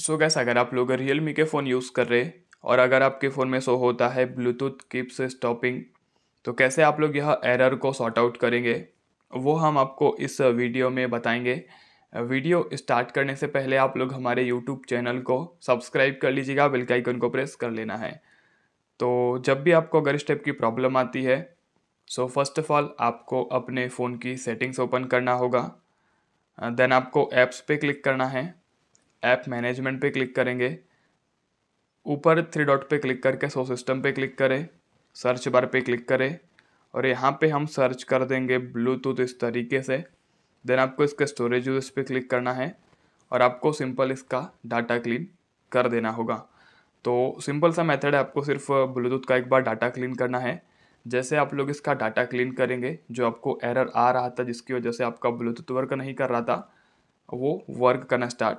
सो gas अगर आप लोग रियल मी के फ़ोन यूज़ कर रहे और अगर आपके फ़ोन में शो होता है ब्लूटूथ किप्स स्टॉपिंग तो कैसे आप लोग यह एरर को सॉर्ट आउट करेंगे वो हम आपको इस वीडियो में बताएंगे वीडियो स्टार्ट करने से पहले आप लोग हमारे यूट्यूब चैनल को सब्सक्राइब कर लीजिएगा बेल आइकन को प्रेस कर लेना है तो जब भी आपको अगर स्टेप की प्रॉब्लम आती है सो फर्स्ट ऑफ ऑल आपको अपने फ़ोन की सेटिंग्स ओपन करना होगा देन आपको ऐप्स पे क्लिक करना है ऐप मैनेजमेंट पे क्लिक करेंगे ऊपर थ्री डॉट पे क्लिक करके सो सिस्टम पे क्लिक करें सर्च बार पे क्लिक करें और यहाँ पे हम सर्च कर देंगे ब्लूटूथ इस तरीके से देन आपको इसके स्टोरेज यूज पे क्लिक करना है और आपको सिंपल इसका डाटा क्लीन कर देना होगा तो सिंपल सा मेथड है आपको सिर्फ ब्लूटूथ का एक बार डाटा क्लीन करना है जैसे आप लोग इसका डाटा क्लीन करेंगे जो आपको एरर आ रहा था जिसकी वजह से आपका ब्लूटूथ वर्क नहीं कर रहा था वो वर्क करना स्टार्ट